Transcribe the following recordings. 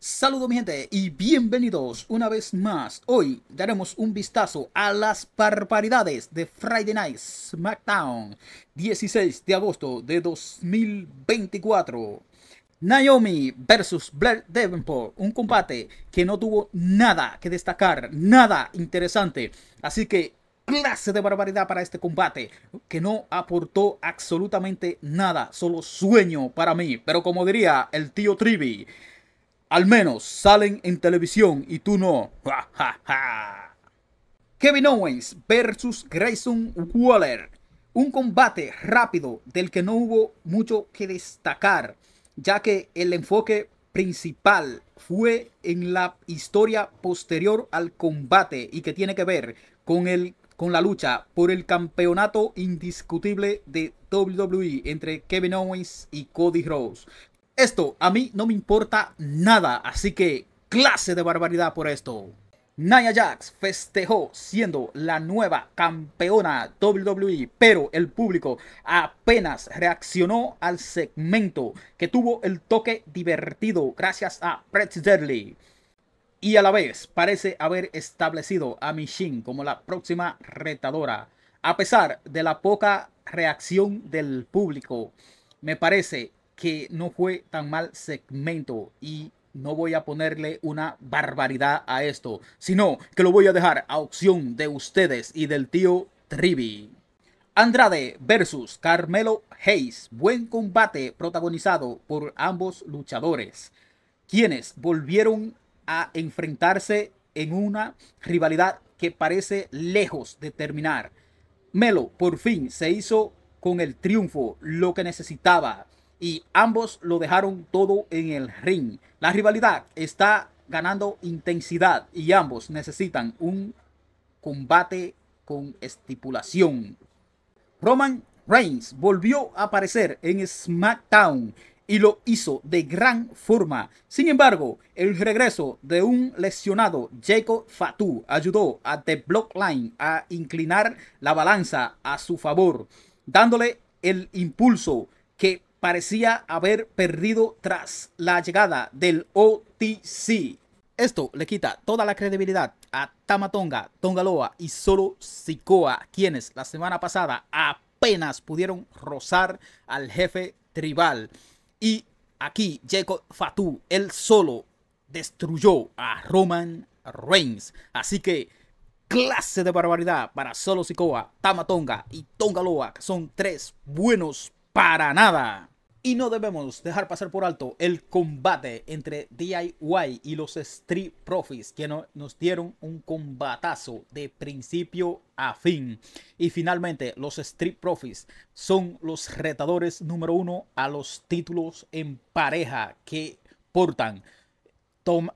Saludos mi gente y bienvenidos una vez más. Hoy daremos un vistazo a las barbaridades de Friday Night SmackDown 16 de agosto de 2024. Naomi versus Blair Davenport, un combate que no tuvo nada que destacar, nada interesante. Así que clase de barbaridad para este combate que no aportó absolutamente nada, solo sueño para mí. Pero como diría el tío Trivi, al menos salen en televisión y tú no. Kevin Owens versus Grayson Waller. Un combate rápido del que no hubo mucho que destacar, ya que el enfoque principal fue en la historia posterior al combate y que tiene que ver con, con la lucha por el campeonato indiscutible de WWE entre Kevin Owens y Cody Rhodes. Esto a mí no me importa nada, así que clase de barbaridad por esto. Nia Jax festejó siendo la nueva campeona WWE, pero el público apenas reaccionó al segmento que tuvo el toque divertido gracias a Brett Deadly. Y a la vez parece haber establecido a Michin como la próxima retadora, a pesar de la poca reacción del público. Me parece que no fue tan mal segmento y no voy a ponerle una barbaridad a esto, sino que lo voy a dejar a opción de ustedes y del tío Trivi. Andrade versus Carmelo Hayes, buen combate protagonizado por ambos luchadores, quienes volvieron a enfrentarse en una rivalidad que parece lejos de terminar. Melo por fin se hizo con el triunfo lo que necesitaba y ambos lo dejaron todo en el ring. La rivalidad está ganando intensidad y ambos necesitan un combate con estipulación. Roman Reigns volvió a aparecer en SmackDown y lo hizo de gran forma. Sin embargo, el regreso de un lesionado Jacob Fatu ayudó a The Blockline a inclinar la balanza a su favor, dándole el impulso que parecía haber perdido tras la llegada del OTC. Esto le quita toda la credibilidad a Tamatonga, Tongaloa y solo Sikoa, quienes la semana pasada apenas pudieron rozar al jefe tribal. Y aquí Jacob Fatu, él solo destruyó a Roman Reigns. Así que clase de barbaridad para solo Sikoa, Tamatonga y Tongaloa, que son tres buenos para nada. Y no debemos dejar pasar por alto el combate entre DIY y los Street Profits, que nos dieron un combatazo de principio a fin. Y finalmente, los Street Profits son los retadores número uno a los títulos en pareja que portan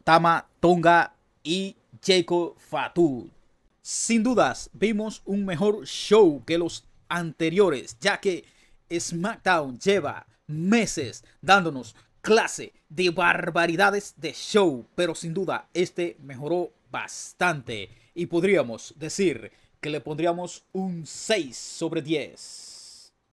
Tama Tonga y Jacob Fatu. Sin dudas, vimos un mejor show que los anteriores, ya que SmackDown lleva meses dándonos clase de barbaridades de show, pero sin duda este mejoró bastante y podríamos decir que le pondríamos un 6 sobre 10.